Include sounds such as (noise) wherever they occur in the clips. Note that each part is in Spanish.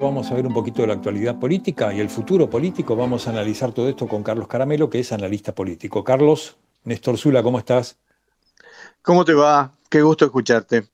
Vamos a ver un poquito de la actualidad política y el futuro político. Vamos a analizar todo esto con Carlos Caramelo, que es analista político. Carlos, Néstor Zula, ¿cómo estás? ¿Cómo te va? Qué gusto escucharte.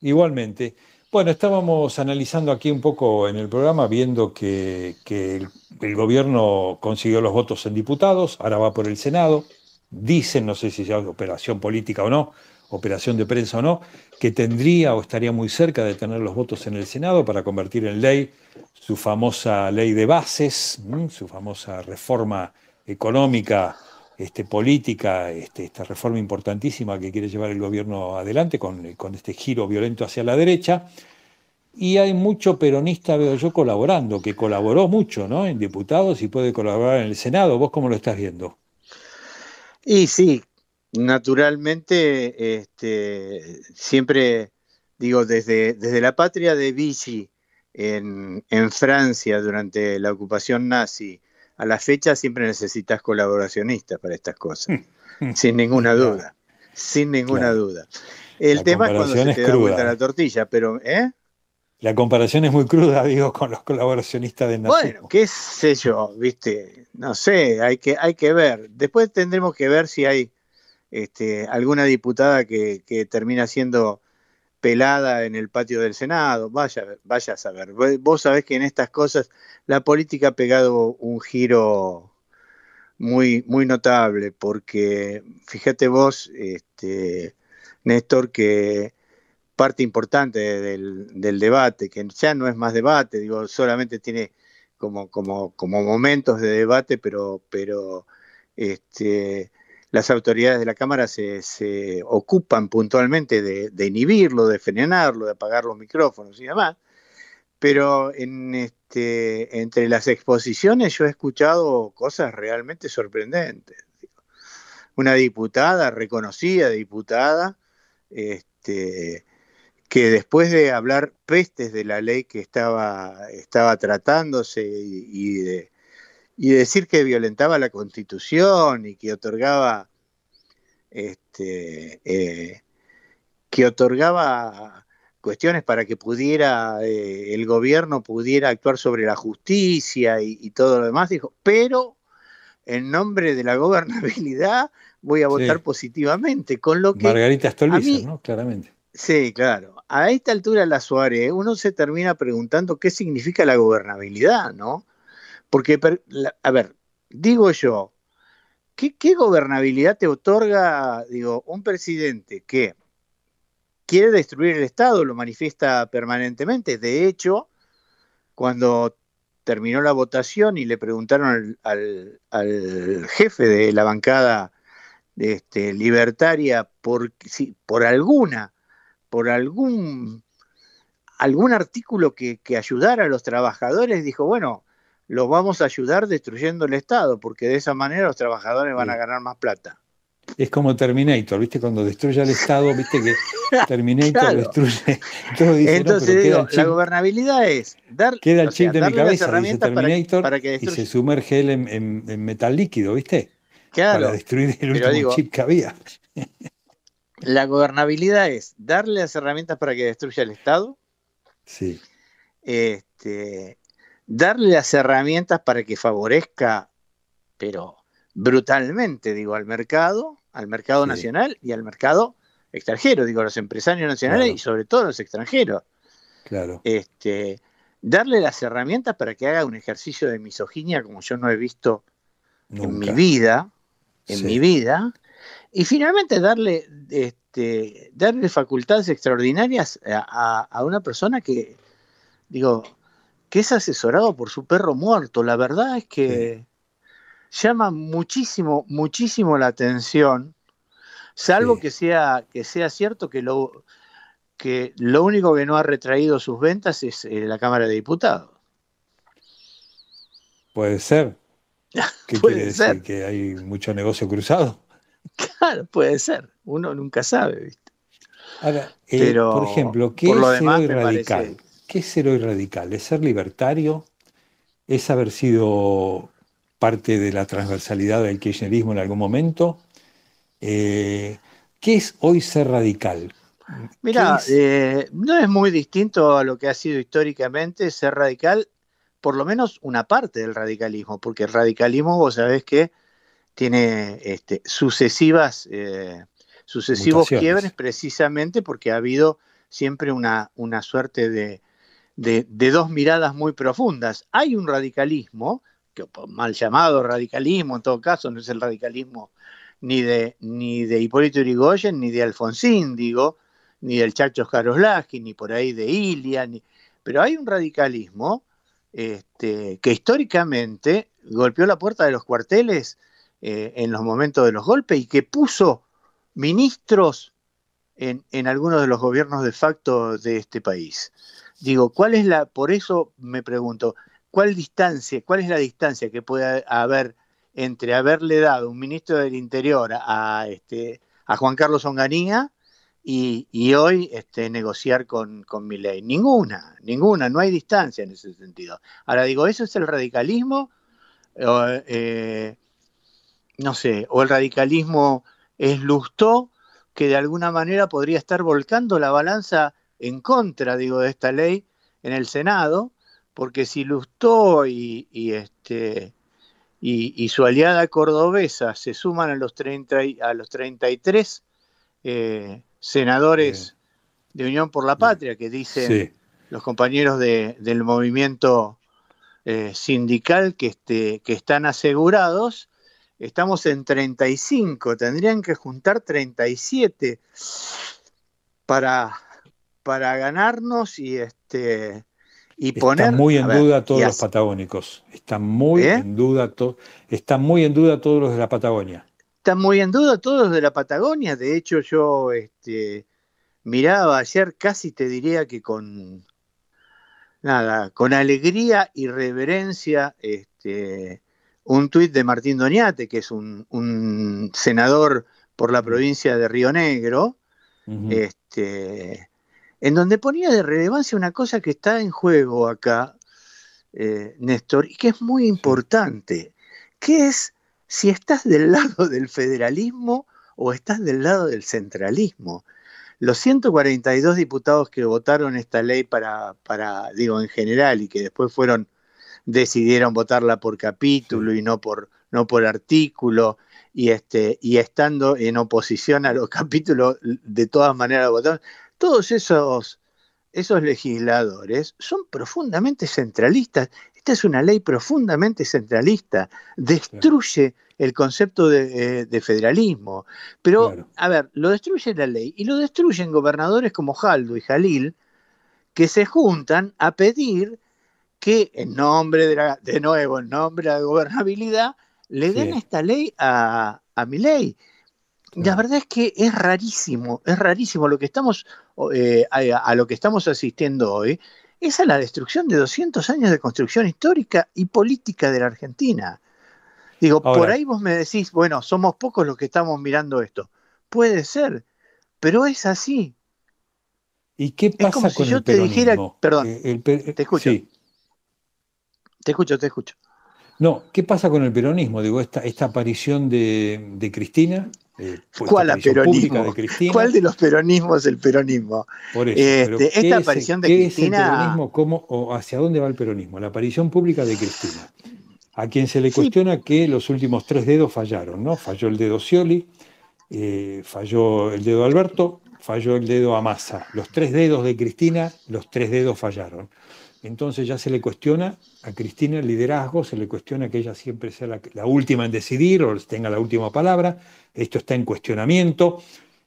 Igualmente. Bueno, estábamos analizando aquí un poco en el programa, viendo que, el, gobierno consiguió los votos en diputados, ahora va por el Senado. Dicen, no sé si es operación política o no, operación de prensa o no, que tendría o estaría muy cerca de tener los votos en el Senado para convertir en ley su famosa ley de bases, su famosa reforma económica, este, política, este, esta reforma importantísima que quiere llevar el gobierno adelante con, con este giro violento hacia la derecha. Y hay mucho peronista, veo yo, colaborando, que colaboró mucho ¿no? en diputados y puede colaborar en el Senado. ¿Vos cómo lo estás viendo? Y sí, Naturalmente, este, siempre digo, desde, desde la patria de Vichy en, Francia durante la ocupación nazi, a la fecha siempre necesitas colaboracionistas para estas cosas, mm, mm, sin mm, ninguna duda, sin ninguna duda. El la tema es cuando se la tortilla, pero... ¿eh? La comparación es muy cruda, digo, con los colaboracionistas de nazismo. Bueno, qué sé yo, viste, no sé, hay que, hay que ver. Después tendremos que ver si hay este, alguna diputada que, termina siendo pelada en el patio del Senado, vaya, vaya a saber. Vos sabés que en estas cosas la política ha pegado un giro muy, muy notable, porque fíjate vos, este, Néstor, que parte importante del, debate, que ya no es más debate, digo, solamente tiene como, como, como momentos de debate, pero, pero este, las autoridades de la Cámara se, ocupan puntualmente de, inhibirlo, de frenarlo, de apagar los micrófonos y demás. Pero este, entre las exposiciones yo he escuchado cosas realmente sorprendentes. Una diputada, reconocida diputada, este, que después de hablar pestes de la ley que estaba, tratándose y de y decir que violentaba la constitución y que otorgaba este, eh, que otorgaba cuestiones para que pudiera eh, el gobierno pudiera actuar sobre la justicia y, todo lo demás dijo pero en nombre de la gobernabilidad voy a votar positivamente con lo que Margarita Stolbizer, ¿no? claramente sí claro a esta altura la Suárez uno se termina preguntando qué significa la gobernabilidad no porque, a ver, digo yo, ¿qué, gobernabilidad te otorga, digo, un presidente que quiere destruir el Estado, lo manifiesta permanentemente? De hecho, cuando terminó la votación y le preguntaron al, jefe de la bancada este, libertaria por, alguna, por algún, algún artículo que ayudara a los trabajadores, dijo, bueno, los vamos a ayudar destruyendo el Estado, porque de esa manera los trabajadores van a ganar más plata. Es como Terminator, ¿viste? Cuando destruye el Estado, ¿viste? Que (laughs) Terminator destruye. Entonces, digo, la gobernabilidad es dar, queda el chip de mi cabeza, Terminator, para, que, y se sumerge él en, metal líquido, ¿viste? Claro. Para destruir el último chip que había. (laughs) la gobernabilidad es darle las herramientas para que destruya el Estado. Sí. Este, darle las herramientas para que favorezca, pero brutalmente, digo, al mercado, al mercado nacional y al mercado extranjero, digo, a los empresarios nacionales y sobre todo a los extranjeros. Claro. Este, darle las herramientas para que haga un ejercicio de misoginia como yo no he visto en mi vida, en mi vida, y finalmente darle, este, darle facultades extraordinarias a una persona que, digo, que es asesorado por su perro muerto. La verdad es que llama muchísimo, muchísimo la atención, salvo que, sea, que sea cierto que lo, que lo único que no ha retraído sus ventas es eh, la Cámara de Diputados. Puede ser. (laughs) ¿Qué puede quiere decir? Ser. ¿Que hay mucho negocio cruzado? Claro, puede ser. Uno nunca sabe, ¿viste? Eh, Pero, por ejemplo, ¿qué es ¿Qué es ser hoy radical? ¿Es ser libertario? ¿Es haber sido parte de la transversalidad del kirchnerismo en algún momento? Eh, ¿Qué es hoy ser radical? Mira, eh, no es muy distinto a lo que ha sido históricamente ser radical, por lo menos una parte del radicalismo, porque el radicalismo, vos sabés que tiene este, sucesivas, eh, sucesivos quiebres precisamente porque ha habido siempre una, una suerte de, de, dos miradas muy profundas. Hay un radicalismo, que mal llamado radicalismo en todo caso, no es el radicalismo ni de, ni de Hipólito Yrigoyen, ni de Alfonsín, digo, ni del Chacho Jaroslaski, ni por ahí de Ilia, pero hay un radicalismo este, que históricamente golpeó la puerta de los cuarteles eh, en los momentos de los golpes y que puso ministros en algunos de los gobiernos de facto de este país digo, ¿cuál es la, por eso me pregunto, cuál distancia, cuál es la distancia que puede haber entre haberle dado un ministro del Interior a, este, a Juan Carlos Onganía y, hoy este, negociar con, con Ninguna, ninguna, no hay distancia en ese sentido. Ahora digo, ¿eso es el radicalismo? Eh, no sé, o el radicalismo es lusto que de alguna manera podría estar volcando la balanza en contra, digo, de esta ley en el Senado, porque si Lustó y, y este, y, su aliada cordobesa se suman a los, 30, a los 33 eh, senadores de Unión por la Patria, que dicen los compañeros del movimiento eh, sindical que, este, que están asegurados. Estamos en 35, tendrían que juntar 37 para para ganarnos y este y poner están muy en duda todos los patagónicos están muy ¿Eh? en duda están muy en duda todos los de la Patagonia están muy en duda todos los de la Patagonia de hecho yo este miraba ayer casi te diría que con nada con alegría y reverencia este un tuit de Martín Doñate que es un, senador por la provincia de Río Negro este en donde ponía de relevancia una cosa que está en juego acá, eh, Néstor, y que es muy importante, que es si estás del lado del federalismo o estás del lado del centralismo. Los 142 diputados que votaron esta ley para, digo, en general y que después fueron, decidieron votarla por capítulo y no por, no por artículo, y, este, y estando en oposición a los (laughs) capítulos, de todas maneras votaron, todos esos, esos legisladores son profundamente centralistas. Esta es una ley profundamente centralista, destruye el concepto de, eh, federalismo. Pero, a ver, lo destruye la ley y lo destruyen gobernadores como Jaldo y Jalil, que se juntan a pedir que, en nombre de, nuevo, en nombre de la gobernabilidad, le den esta ley a, a mi ley. La verdad es que es rarísimo, es rarísimo lo que estamos eh, a, lo que estamos asistiendo hoy es a la destrucción de 200 años de construcción histórica y política de la Argentina. Digo, por ahí vos me decís, bueno, somos pocos los que estamos mirando esto. Puede ser, pero es así. ¿Y qué pasa es como si yo te dijera, perdón, eh, te escucho. Te escucho, te escucho. No, ¿qué pasa con el peronismo? Digo, esta, aparición de Cristina, eh, ¿Cuál, peronismo? De ¿Cuál de los peronismos es el peronismo? Este, esta aparición de Cristina. o ¿Hacia dónde va el peronismo? La aparición pública de Cristina, a quien se le cuestiona que los últimos tres dedos fallaron, ¿no? Falló el dedo Scioli, eh, falló el dedo Alberto, falló el dedo Amasa. Los tres dedos de Cristina, los tres dedos fallaron entonces ya se le cuestiona a Cristina el liderazgo, se le cuestiona que ella siempre sea la, última en decidir o tenga la última palabra, esto está en cuestionamiento,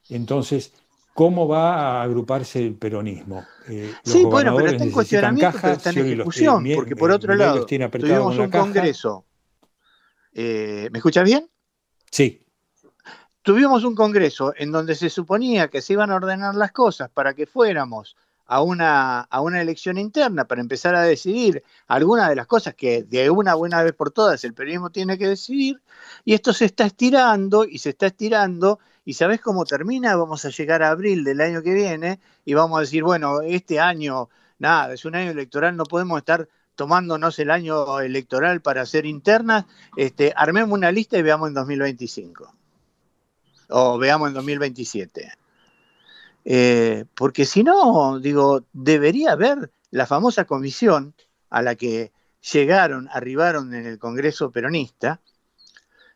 entonces, ¿cómo va a agruparse el peronismo? Eh, sí, bueno, pero está en cuestionamiento, caja, discusión, eh, porque por otro lado, tuvimos un congreso, eh, ¿me escuchas bien? Sí. Tuvimos un congreso en donde se suponía que se iban a ordenar las cosas para que fuéramos a una, a una elección interna para empezar a decidir algunas de las cosas que de una buena vez por todas el periodismo tiene que decidir, y esto se está estirando y se está estirando, y sabes cómo termina? Vamos a llegar a abril del año que viene y vamos a decir, bueno, este año, nada, es un año electoral, no podemos estar tomándonos el año electoral para hacer internas, este, armemos una lista y veamos en 2025, o veamos en 2027. Eh, porque si no, digo, debería haber la famosa comisión a la que llegaron, arribaron en el Congreso peronista,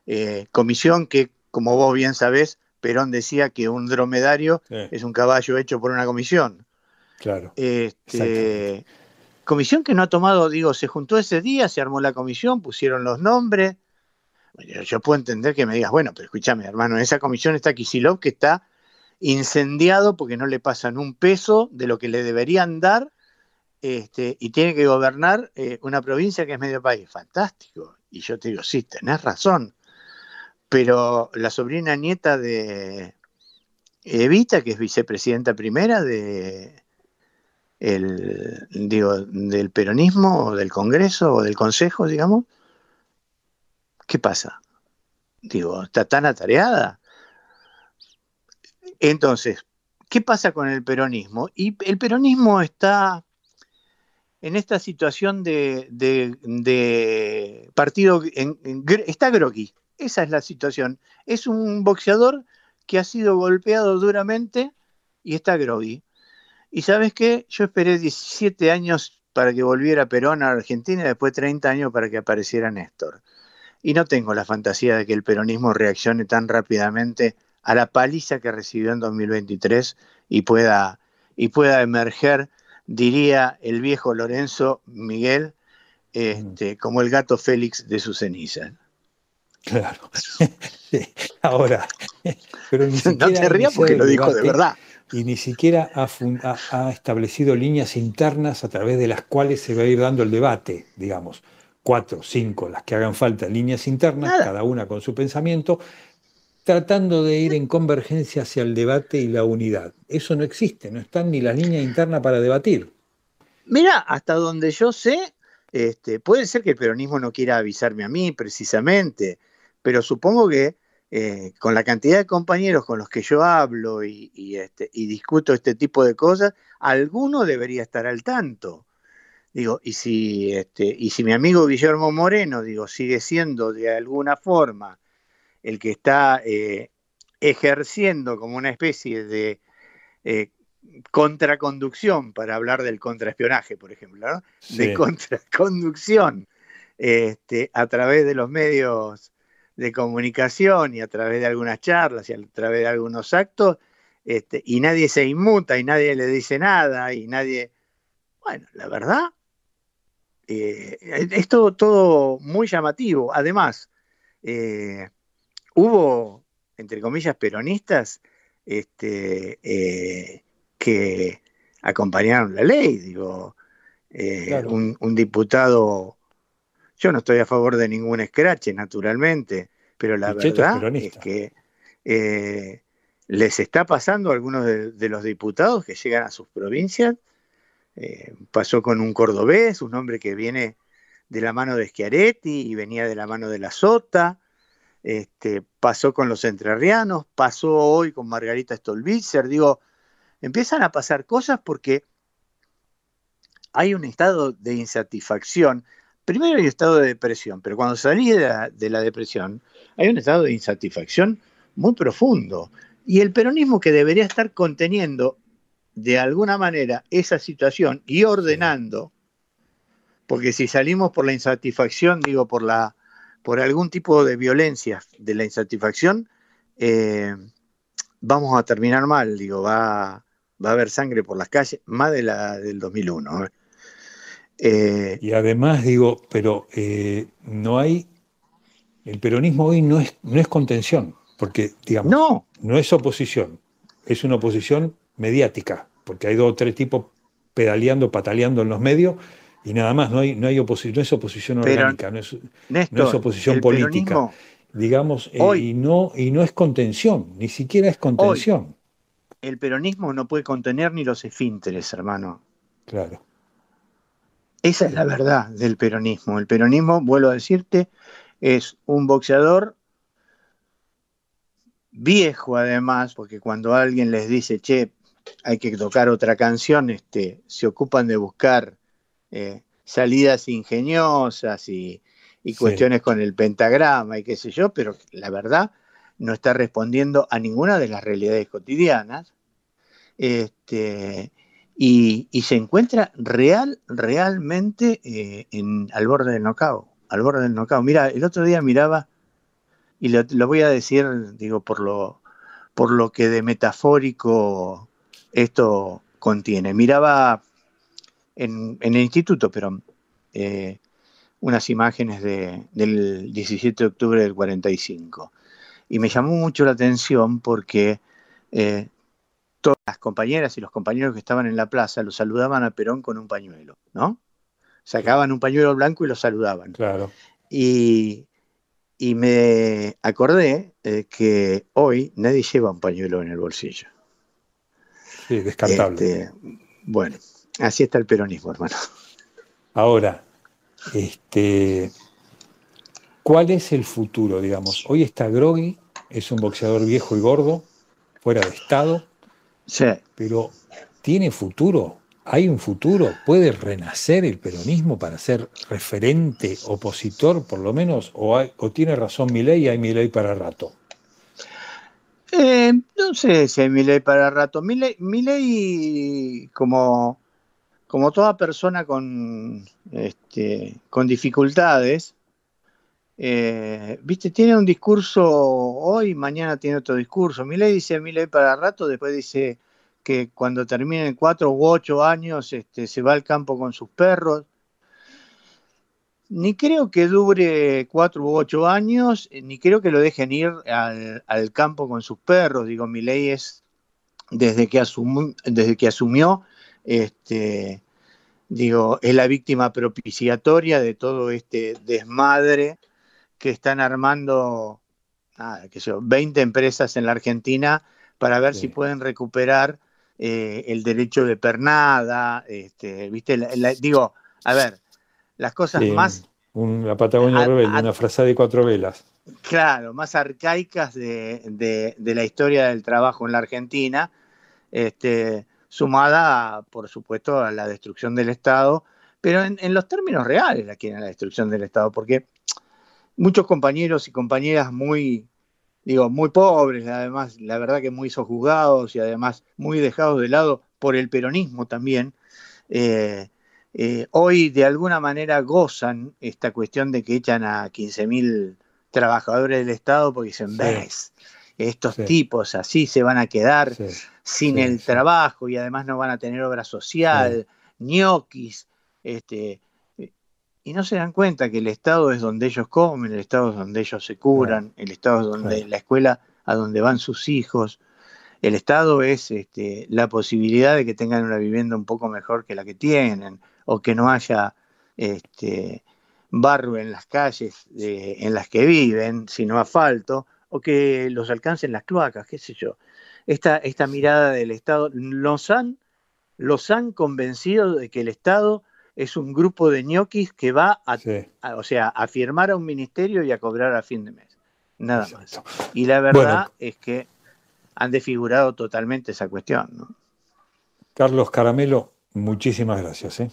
eh, comisión que, como vos bien sabés, Perón decía que un dromedario es un caballo hecho por una comisión. Claro. Este, comisión que no ha tomado, digo, se juntó ese día, se armó la comisión, pusieron los nombres. Yo, puedo entender que me digas, bueno, pero escúchame, hermano, en esa comisión está Kisilov que está incendiado porque no le pasan un peso de lo que le deberían dar este, y tiene que gobernar eh, una provincia que es medio país. Fantástico. Y yo te digo, sí, tenés razón. Pero la sobrina nieta de Evita, que es vicepresidenta primera de el, del peronismo, o del Congreso, o del Consejo, digamos, ¿qué pasa? Digo, ¿está tan atareada? Entonces, ¿qué pasa con el peronismo? Y el peronismo está en esta situación de, partido, en, está Groqui, esa es la situación. Es un boxeador que ha sido golpeado duramente y está Groqui. Y sabes qué, yo esperé 17 años para que volviera Perón a Argentina y después 30 años para que apareciera Néstor. Y no tengo la fantasía de que el peronismo reaccione tan rápidamente a la paliza que recibió en 2023 y pueda, y pueda emerger, diría el viejo Lorenzo Miguel, este, mm. como el gato Félix de su ceniza. Claro. (laughs) Ahora, (laughs) no porque lo de verdad. Y ni siquiera ha, establecido líneas internas a través de las cuales se va a ir dando el debate, digamos. Cuatro, cinco, las que hagan falta, líneas internas, cada una con su pensamiento, tratando de ir en convergencia hacia el debate y la unidad. Eso no existe, no están ni las líneas internas para debatir. Mira, hasta donde yo sé, este, puede ser que el peronismo no quiera avisarme a mí precisamente, pero supongo que eh, con la cantidad de compañeros con los que yo hablo y, este, discuto este tipo de cosas, alguno debería estar al tanto. Digo, y si, este, y si mi amigo Guillermo Moreno, digo, sigue siendo de alguna forma el que está eh, ejerciendo como una especie de eh, contraconducción, para hablar del contraespionaje, por ejemplo, de contraconducción este, a través de los medios de comunicación y a través de algunas charlas y a través de algunos actos, este, y nadie se inmuta y nadie le dice nada y nadie... Bueno, la verdad, eh, es todo, muy llamativo. Además, hubo, entre comillas, peronistas este, eh, que acompañaron la ley, digo, eh, un, diputado, yo no estoy a favor de ningún escrache, naturalmente, pero la verdad es, que eh, les está pasando a algunos de, de, los diputados que llegan a sus provincias, pasó con un cordobés, un hombre que viene de la mano de Schiaretti y venía de la mano de la Sota, este, pasó con los entrerrianos, pasó hoy con Margarita Stolbizer, digo, empiezan a pasar cosas porque hay un estado de insatisfacción. Primero hay un estado de depresión, pero cuando salí de la depresión hay un estado de insatisfacción muy profundo. Y el peronismo que debería estar conteniendo de alguna manera esa situación y ordenando, porque si salimos por la insatisfacción, digo, por la por algún tipo de violencia, de la insatisfacción, eh, vamos a terminar mal, digo, va, va a haber sangre por las calles, más de la del 2001. ¿eh? Eh, y además digo, pero no hay, el peronismo hoy no es, no es contención, porque digamos, no. no es oposición, es una oposición mediática, porque hay dos o tres tipos pedaleando, pataleando en los medios, y nada más, no hay, no hay es oposición orgánica, no, es, no, es, oposición política. Digamos, eh, y, no, y no es contención, ni siquiera es contención. el peronismo no puede contener ni los esfínteres, hermano. Claro. Esa es la verdad del peronismo. El peronismo, vuelvo a decirte, es un boxeador viejo además, porque cuando alguien les dice, che, hay que tocar otra canción, este, se ocupan de buscar eh, salidas ingeniosas y, cuestiones con el pentagrama y qué sé yo, pero la verdad no está respondiendo a ninguna de las realidades cotidianas. Este, y, se encuentra real, realmente eh, en, al borde del nocao. Al borde del nocao. Mira, el otro día miraba, y lo, voy a decir, digo, por lo, por lo que de metafórico esto contiene. Miraba en, el instituto, pero eh, unas imágenes del 17 de octubre del 45. Y me llamó mucho la atención porque eh, todas las compañeras y los compañeros que estaban en la plaza lo saludaban a Perón con un pañuelo, ¿no? Sacaban un pañuelo blanco y lo saludaban. Claro. Y, me acordé eh, que hoy nadie lleva un pañuelo en el bolsillo. Sí, descartable. Este, bueno. Así está el peronismo, hermano. Ahora, este, ¿cuál es el futuro, digamos? Hoy está Grogui, es un boxeador viejo y gordo, fuera de estado. Sí. Pero ¿tiene futuro? ¿Hay un futuro? ¿Puede renacer el peronismo para ser referente, opositor, por lo menos? ¿O, tiene razón mi y hay mi para rato? Eh, no sé si hay mi para rato. Mi como como toda persona con, este, con dificultades, eh, viste, tiene un discurso hoy, mañana tiene otro discurso. ley dice ley para rato, después dice que cuando terminen cuatro u ocho años este, se va al campo con sus perros. Ni creo que dure cuatro u ocho años, ni creo que lo dejen ir al, campo con sus perros. Digo, ley es, desde que asumió, este, digo, es la víctima propiciatoria de todo este desmadre que están armando 20 empresas en la Argentina para ver si pueden recuperar eh, el derecho de pernada, este, ¿viste? digo, a ver, las cosas más... la Patagonia una frase de cuatro velas. Claro, más arcaicas de, de, la historia del trabajo en la Argentina. Este, sumada, por supuesto, a la destrucción del Estado, pero en, los términos reales la en la destrucción del Estado, porque muchos compañeros y compañeras muy, digo, muy pobres, además, la verdad que muy sojuzgados y además muy dejados de lado por el peronismo también, eh, eh, hoy de alguna manera gozan esta cuestión de que echan a 15.000 trabajadores del Estado porque dicen, ves, estos tipos así se van a quedar sin el trabajo y además no van a tener obra social, ñoquis, este, y no se dan cuenta que el Estado es donde ellos comen, el Estado es donde ellos se curan, el Estado es donde la escuela a donde van sus hijos, el Estado es este, la posibilidad de que tengan una vivienda un poco mejor que la que tienen, o que no haya este, barro en las calles en las que viven, sino asfalto, o que los alcancen las cloacas, qué sé yo. Esta, esta mirada del Estado, los han, los han convencido de que el Estado es un grupo de ñoquis que va a, o sea, a firmar a un ministerio y a cobrar a fin de mes. Nada más. Y la verdad es que han desfigurado totalmente esa cuestión. Carlos Caramelo, muchísimas gracias. ¿eh?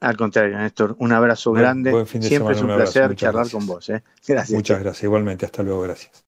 Al contrario, Néstor, un abrazo grande. Siempre es un, placer charlar con vos. ¿eh? (laughs) Muchas gracias, igualmente. Hasta luego, gracias.